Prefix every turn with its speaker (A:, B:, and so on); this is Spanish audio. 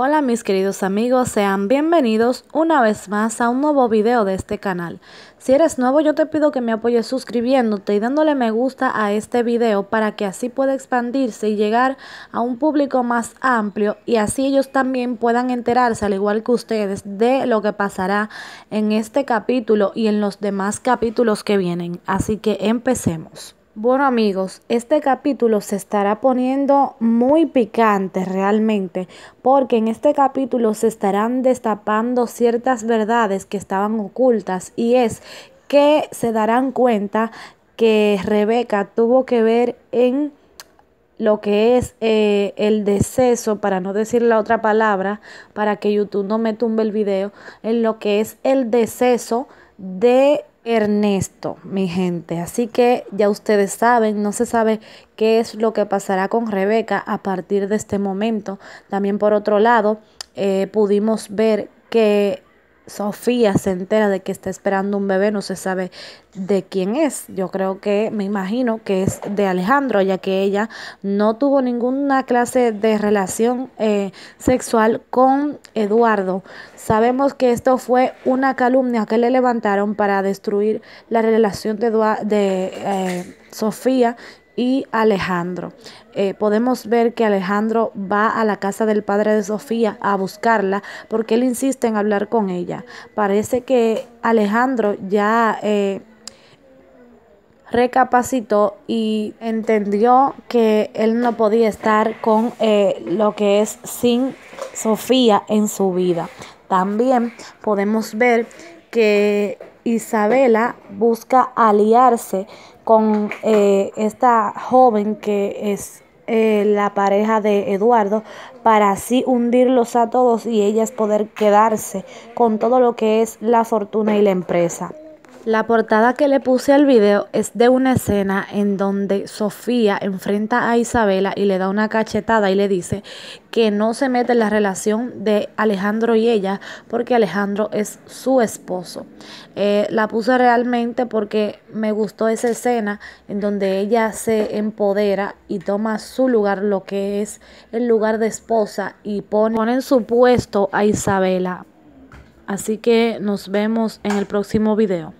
A: Hola mis queridos amigos, sean bienvenidos una vez más a un nuevo video de este canal. Si eres nuevo yo te pido que me apoyes suscribiéndote y dándole me gusta a este video para que así pueda expandirse y llegar a un público más amplio y así ellos también puedan enterarse al igual que ustedes de lo que pasará en este capítulo y en los demás capítulos que vienen. Así que empecemos. Bueno amigos, este capítulo se estará poniendo muy picante realmente, porque en este capítulo se estarán destapando ciertas verdades que estaban ocultas y es que se darán cuenta que Rebeca tuvo que ver en lo que es eh, el deceso, para no decir la otra palabra, para que YouTube no me tumbe el video, en lo que es el deceso de Ernesto, mi gente. Así que ya ustedes saben, no se sabe qué es lo que pasará con Rebeca a partir de este momento. También por otro lado, eh, pudimos ver que Sofía se entera de que está esperando un bebé, no se sabe de quién es. Yo creo que, me imagino que es de Alejandro, ya que ella no tuvo ninguna clase de relación eh, sexual con Eduardo. Sabemos que esto fue una calumnia que le levantaron para destruir la relación de, de eh, Sofía y Alejandro. Eh, podemos ver que Alejandro va a la casa del padre de Sofía a buscarla porque él insiste en hablar con ella. Parece que Alejandro ya... Eh, recapacitó y entendió que él no podía estar con eh, lo que es sin Sofía en su vida. También podemos ver que Isabela busca aliarse con eh, esta joven que es eh, la pareja de Eduardo para así hundirlos a todos y ellas poder quedarse con todo lo que es la fortuna y la empresa. La portada que le puse al video es de una escena en donde Sofía enfrenta a Isabela y le da una cachetada y le dice que no se mete en la relación de Alejandro y ella porque Alejandro es su esposo. Eh, la puse realmente porque me gustó esa escena en donde ella se empodera y toma su lugar, lo que es el lugar de esposa y pone en su puesto a Isabela. Así que nos vemos en el próximo video.